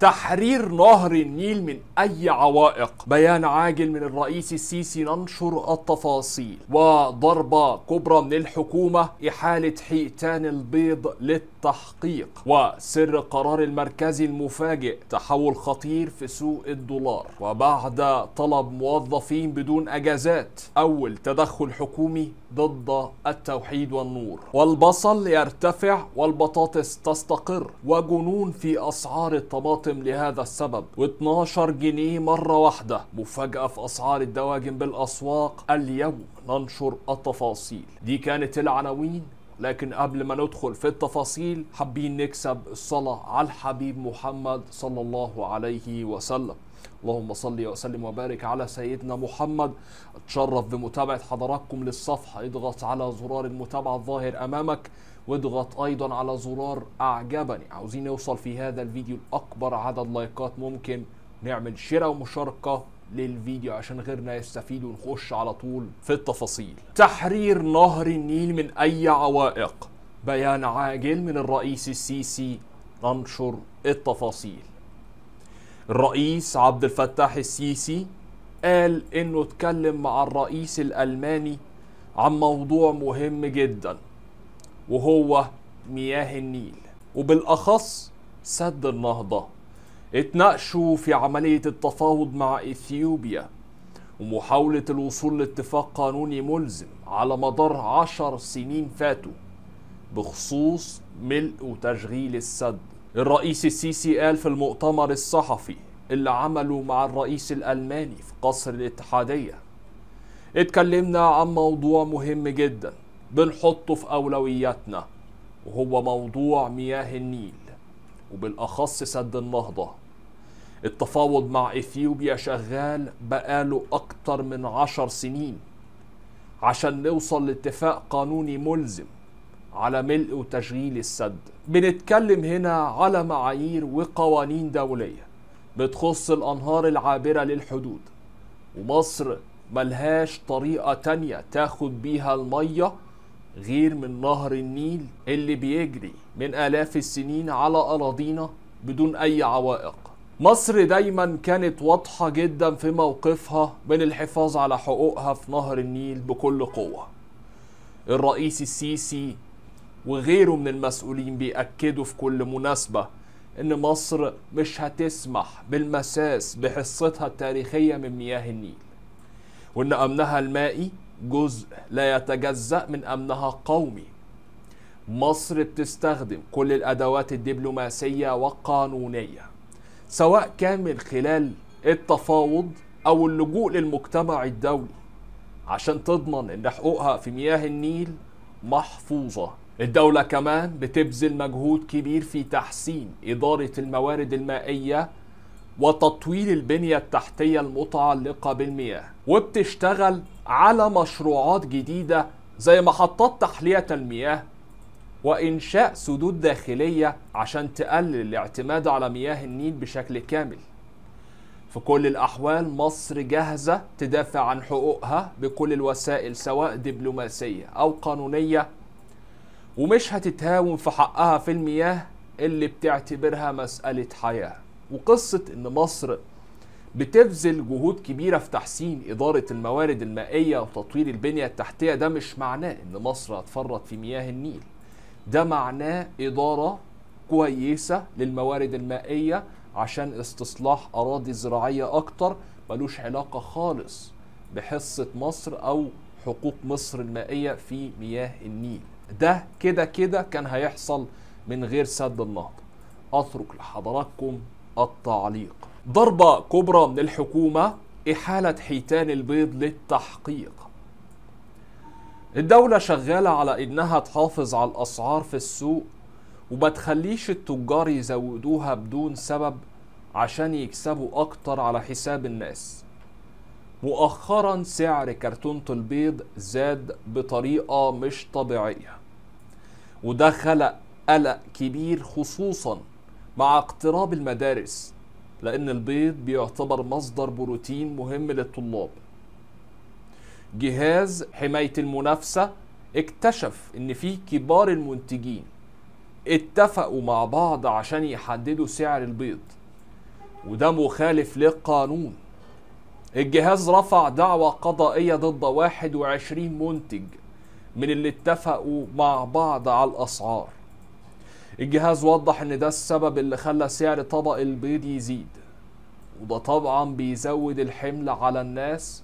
تحرير نهر النيل من أي عوائق بيان عاجل من الرئيس السيسي ننشر التفاصيل وضربة كبرى من الحكومة إحالة حيتان البيض للتقنية التحقيق وسر قرار المركز المفاجئ تحول خطير في سوق الدولار وبعد طلب موظفين بدون أجازات أول تدخل حكومي ضد التوحيد والنور والبصل يرتفع والبطاطس تستقر وجنون في أسعار الطماطم لهذا السبب و12 جنيه مرة واحدة مفاجأة في أسعار الدواجن بالأسواق اليوم ننشر التفاصيل دي كانت العناوين لكن قبل ما ندخل في التفاصيل حابين نكسب الصلاة على الحبيب محمد صلى الله عليه وسلم اللهم صل وسلم وبارك على سيدنا محمد اتشرف بمتابعة حضراتكم للصفحة اضغط على زرار المتابعة الظاهر أمامك واضغط أيضا على زرار أعجبني عاوزين نوصل في هذا الفيديو لأكبر عدد لايكات ممكن نعمل شراء ومشاركة للفيديو عشان غيرنا يستفيد ونخش على طول في التفاصيل تحرير نهر النيل من أي عوائق بيان عاجل من الرئيس السيسي ننشر التفاصيل الرئيس عبد الفتاح السيسي قال انه اتكلم مع الرئيس الالماني عن موضوع مهم جدا وهو مياه النيل وبالاخص سد النهضه اتناقشوا في عملية التفاوض مع إثيوبيا ومحاولة الوصول لاتفاق قانوني ملزم على مدار عشر سنين فاتوا بخصوص ملء وتشغيل السد الرئيس السيسي قال في المؤتمر الصحفي اللي عمله مع الرئيس الألماني في قصر الاتحادية اتكلمنا عن موضوع مهم جدا بنحطه في أولوياتنا وهو موضوع مياه النيل وبالأخص سد النهضة التفاوض مع اثيوبيا شغال بقاله اكتر من عشر سنين عشان نوصل لاتفاق قانوني ملزم على ملء وتشغيل السد بنتكلم هنا على معايير وقوانين دولية بتخص الأنهار العابرة للحدود ومصر ملهاش طريقة تانية تاخد بيها المية غير من نهر النيل اللي بيجري من آلاف السنين على أراضينا بدون أي عوائق مصر دايما كانت واضحة جدا في موقفها من الحفاظ على حقوقها في نهر النيل بكل قوة الرئيس السيسي وغيره من المسؤولين بيأكدوا في كل مناسبة ان مصر مش هتسمح بالمساس بحصتها التاريخية من مياه النيل وان امنها المائي جزء لا يتجزأ من امنها القومي مصر بتستخدم كل الادوات الدبلوماسية والقانونية سواء كان من خلال التفاوض أو اللجوء للمجتمع الدولي عشان تضمن إن حقوقها في مياه النيل محفوظة الدولة كمان بتبذل مجهود كبير في تحسين إدارة الموارد المائية وتطوير البنية التحتية المتعلقة بالمياه وبتشتغل على مشروعات جديدة زي محطات تحلية المياه وإنشاء سدود داخلية عشان تقلل الاعتماد على مياه النيل بشكل كامل في كل الأحوال مصر جاهزة تدافع عن حقوقها بكل الوسائل سواء دبلوماسية أو قانونية ومش هتتهاون في حقها في المياه اللي بتعتبرها مسألة حياة وقصة إن مصر بتبذل جهود كبيرة في تحسين إدارة الموارد المائية وتطوير البنية التحتية ده مش معناه إن مصر هتفرط في مياه النيل ده معناه إدارة كويسة للموارد المائية عشان استصلاح أراضي زراعية أكتر ملوش علاقة خالص بحصة مصر أو حقوق مصر المائية في مياه النيل ده كده كده كان هيحصل من غير سد النهضة أترك لحضراتكم التعليق ضربة كبرى من الحكومة إحالة حيتان البيض للتحقيق الدولة شغالة على إنها تحافظ على الأسعار في السوق وما تخليش التجار يزودوها بدون سبب عشان يكسبوا أكتر على حساب الناس مؤخرا سعر كرتونة البيض زاد بطريقة مش طبيعية وده خلق قلق كبير خصوصا مع اقتراب المدارس لأن البيض بيعتبر مصدر بروتين مهم للطلاب جهاز حماية المنافسة اكتشف ان في كبار المنتجين اتفقوا مع بعض عشان يحددوا سعر البيض وده مخالف للقانون الجهاز رفع دعوى قضائية ضد 21 منتج من اللي اتفقوا مع بعض على الأسعار الجهاز وضح ان ده السبب اللي خلى سعر طبق البيض يزيد وده طبعا بيزود الحمل على الناس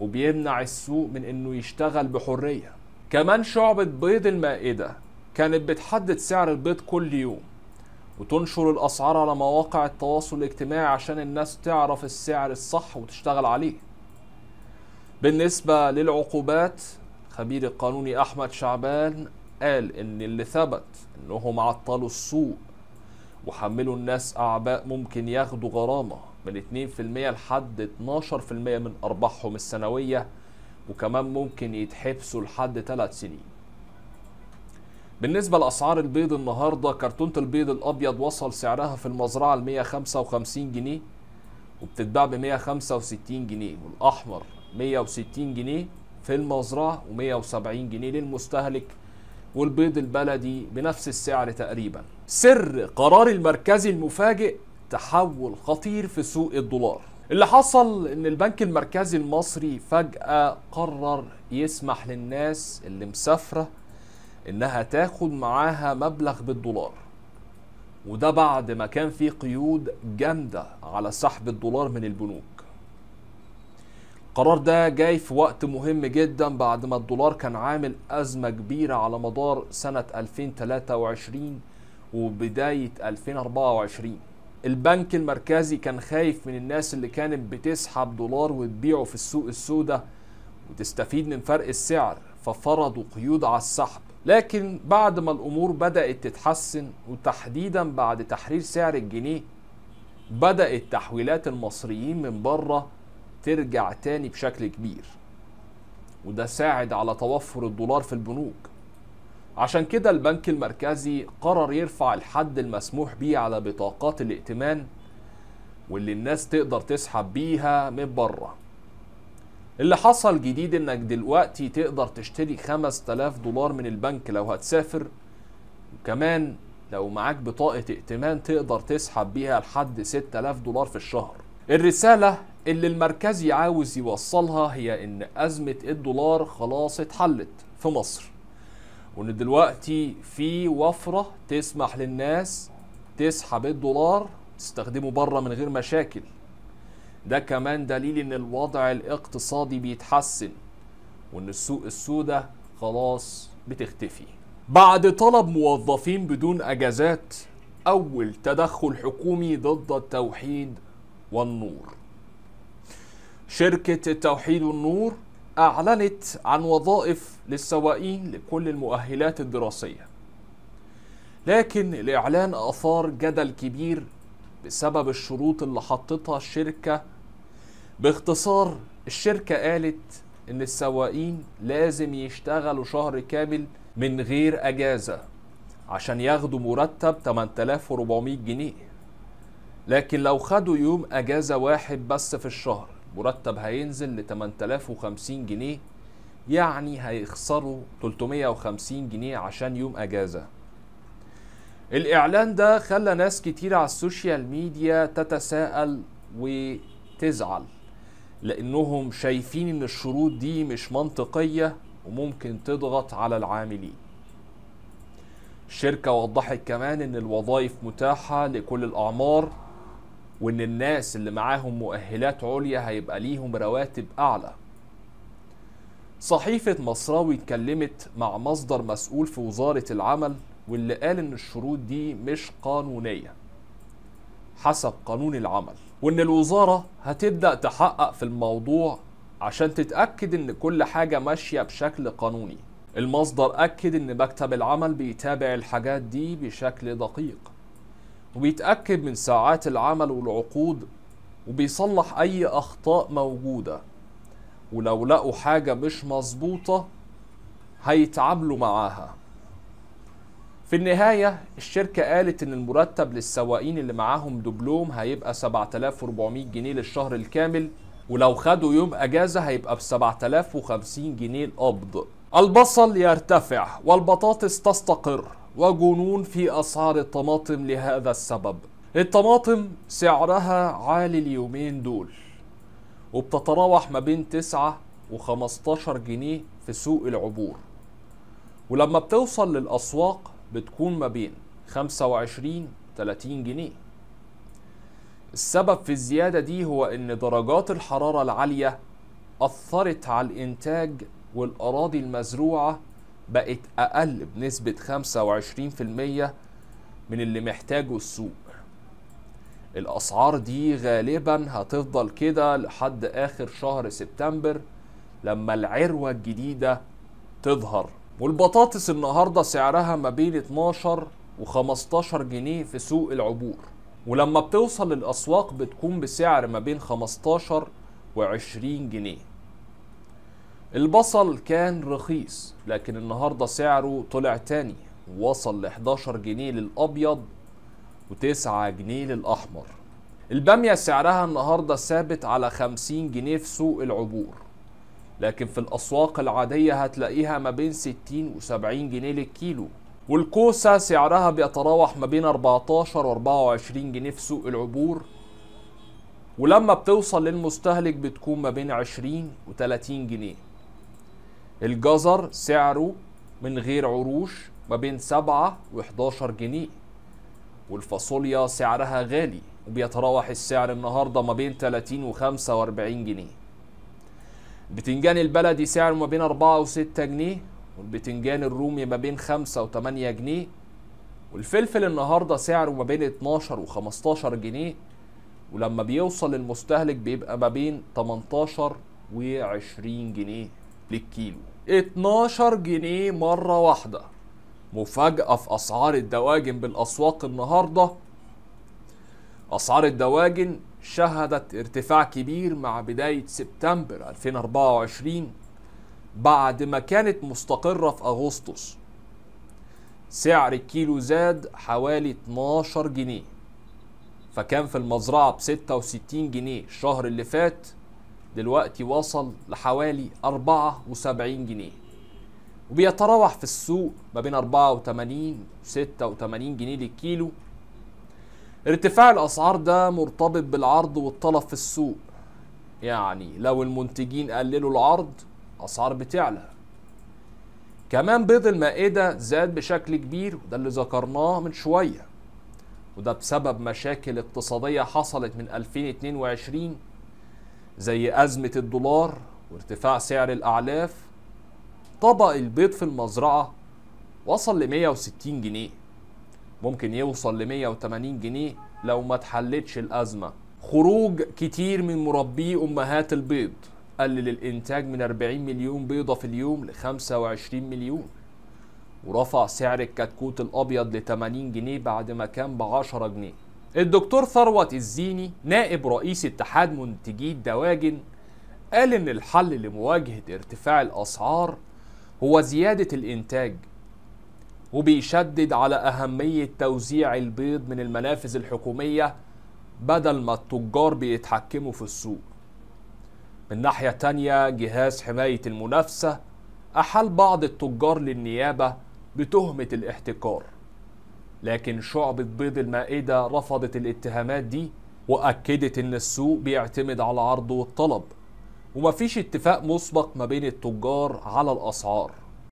وبيمنع السوق من انه يشتغل بحريه كمان شعبة بيض المائدة كانت بتحدد سعر البيض كل يوم وتنشر الأسعار على مواقع التواصل الاجتماعي عشان الناس تعرف السعر الصح وتشتغل عليه بالنسبة للعقوبات خبير القانوني أحمد شعبان قال إن اللي ثبت إنهم عطلوا السوق وحملوا الناس أعباء ممكن ياخدوا غرامة من 2% لحد 12% من أرباحهم السنوية وكمان ممكن يتحبسوا لحد 3 سنين بالنسبة لأسعار البيض النهاردة كرتونة البيض الأبيض وصل سعرها في المزرعة ل 155 جنيه وبتتباع ب 165 جنيه والأحمر 160 جنيه في المزرعة و170 جنيه للمستهلك والبيض البلدي بنفس السعر تقريبا سر قرار المركزي المفاجئ تحول خطير في سوق الدولار اللي حصل ان البنك المركزي المصري فجأة قرر يسمح للناس اللي مسافرة انها تاخد معاها مبلغ بالدولار وده بعد ما كان في قيود جامدة على سحب الدولار من البنوك القرار ده جاي في وقت مهم جدا بعد ما الدولار كان عامل أزمة كبيرة على مدار سنة 2023 وبداية 2024 البنك المركزي كان خايف من الناس اللي كانت بتسحب دولار وتبيعه في السوق السوداء وتستفيد من فرق السعر ففرضوا قيود على السحب لكن بعد ما الأمور بدأت تتحسن وتحديدا بعد تحرير سعر الجنيه بدأت تحويلات المصريين من بره ترجع تاني بشكل كبير وده ساعد على توفر الدولار في البنوك عشان كده البنك المركزي قرر يرفع الحد المسموح بيه على بطاقات الائتمان واللي الناس تقدر تسحب بيها من بره اللي حصل جديد انك دلوقتي تقدر تشتري 5000 دولار من البنك لو هتسافر وكمان لو معاك بطاقة ائتمان تقدر تسحب بيها لحد 6000 دولار في الشهر الرسالة اللي المركزي عاوز يوصلها هي ان أزمة الدولار خلاص اتحلت في مصر وان دلوقتي في وفره تسمح للناس تسحب الدولار تستخدمه بره من غير مشاكل ده كمان دليل ان الوضع الاقتصادي بيتحسن وان السوق السوداء خلاص بتختفي بعد طلب موظفين بدون اجازات اول تدخل حكومي ضد التوحيد والنور شركه التوحيد والنور أعلنت عن وظائف للسواقين لكل المؤهلات الدراسية لكن الإعلان أثار جدل كبير بسبب الشروط اللي حطتها الشركة باختصار الشركة قالت إن السواقين لازم يشتغلوا شهر كامل من غير أجازة عشان ياخدوا مرتب 8400 جنيه لكن لو خدوا يوم أجازة واحد بس في الشهر مرتب هينزل ل 8050 جنيه يعني هيخسروا 350 جنيه عشان يوم اجازه الاعلان ده خلى ناس كتير على السوشيال ميديا تتساءل وتزعل لانهم شايفين ان الشروط دي مش منطقيه وممكن تضغط على العاملين الشركه وضحت كمان ان الوظائف متاحه لكل الاعمار وان الناس اللي معاهم مؤهلات عليا هيبقى ليهم رواتب اعلى صحيفة مصراوي اتكلمت مع مصدر مسؤول في وزارة العمل واللي قال ان الشروط دي مش قانونية حسب قانون العمل وان الوزارة هتبدأ تحقق في الموضوع عشان تتأكد ان كل حاجة ماشية بشكل قانوني المصدر أكد ان مكتب العمل بيتابع الحاجات دي بشكل دقيق وبيتأكد من ساعات العمل والعقود وبيصلح أي أخطاء موجودة ولو لقوا حاجة مش مظبوطة هيتعاملوا معاها في النهاية الشركة قالت إن المرتب للسواقين اللي معاهم دبلوم هيبقى 7400 جنيه للشهر الكامل ولو خدوا يوم أجازة هيبقى ب 7050 جنيه القبض البصل يرتفع والبطاطس تستقر وجنون في أسعار الطماطم لهذا السبب الطماطم سعرها عالي اليومين دول وبتتراوح ما بين 9 و15 جنيه في سوق العبور ولما بتوصل للأسواق بتكون ما بين 25 30 جنيه السبب في الزيادة دي هو إن درجات الحرارة العالية أثرت على الإنتاج والأراضي المزروعة بقت أقل بنسبة 25% من اللي محتاجه السوق الأسعار دي غالبا هتفضل كده لحد آخر شهر سبتمبر لما العروة الجديدة تظهر والبطاطس النهاردة سعرها ما بين 12 و15 جنيه في سوق العبور ولما بتوصل للأسواق بتكون بسعر ما بين 15 و20 جنيه البصل كان رخيص لكن النهارده سعره طلع تاني وصل ل 11 جنيه للابيض و9 جنيه للاحمر الباميه سعرها النهارده ثابت على 50 جنيه في سوق العبور لكن في الاسواق العاديه هتلاقيها ما بين 60 و70 جنيه للكيلو والكوسه سعرها بيتراوح ما بين 14 و 24 جنيه في سوق العبور ولما بتوصل للمستهلك بتكون ما بين 20 و 30 جنيه الجزر سعره من غير عروش ما بين 7 و11 جنيه والفاصوليا سعرها غالي وبيتراوح السعر النهارده ما بين 30 و45 جنيه بتنجان البلدي سعره ما بين 4 و6 جنيه والبتنجان الرومي ما بين 5 و8 جنيه والفلفل النهارده سعره ما بين 12 و15 جنيه ولما بيوصل المستهلك بيبقى ما بين 18 و20 جنيه للكيلو 12 جنيه مرة واحدة مفاجأة في أسعار الدواجن بالأسواق النهاردة أسعار الدواجن شهدت ارتفاع كبير مع بداية سبتمبر 2024 بعد ما كانت مستقرة في أغسطس سعر الكيلو زاد حوالي 12 جنيه فكان في المزرعة ب 66 جنيه الشهر اللي فات دلوقتي وصل لحوالي 74 جنيه وبيتراوح في السوق ما بين 84 و 86 جنيه للكيلو ارتفاع الاسعار ده مرتبط بالعرض والطلب في السوق يعني لو المنتجين قللوا العرض اسعار بتعلى كمان بيض المائدة زاد بشكل كبير وده اللي ذكرناه من شوية وده بسبب مشاكل اقتصادية حصلت من 2022 زي أزمة الدولار وارتفاع سعر الأعلاف طبق البيض في المزرعة وصل ل 160 جنيه ممكن يوصل ل 180 جنيه لو ما تحلتش الأزمة خروج كتير من مربي أمهات البيض قلل الإنتاج من 40 مليون بيضة في اليوم ل 25 مليون ورفع سعر الكتكوت الأبيض ل 80 جنيه بعد ما كان ب 10 جنيه الدكتور ثروت الزيني نائب رئيس اتحاد منتجي الدواجن قال إن الحل لمواجهة ارتفاع الأسعار هو زيادة الإنتاج وبيشدد على أهمية توزيع البيض من المنافذ الحكومية بدل ما التجار بيتحكموا في السوق من ناحية تانية جهاز حماية المنافسة أحال بعض التجار للنيابة بتهمة الاحتكار لكن شعبة بيض المائدة رفضت الاتهامات دي وأكدت إن السوق بيعتمد على العرض والطلب ومفيش اتفاق مسبق ما بين التجار على الأسعار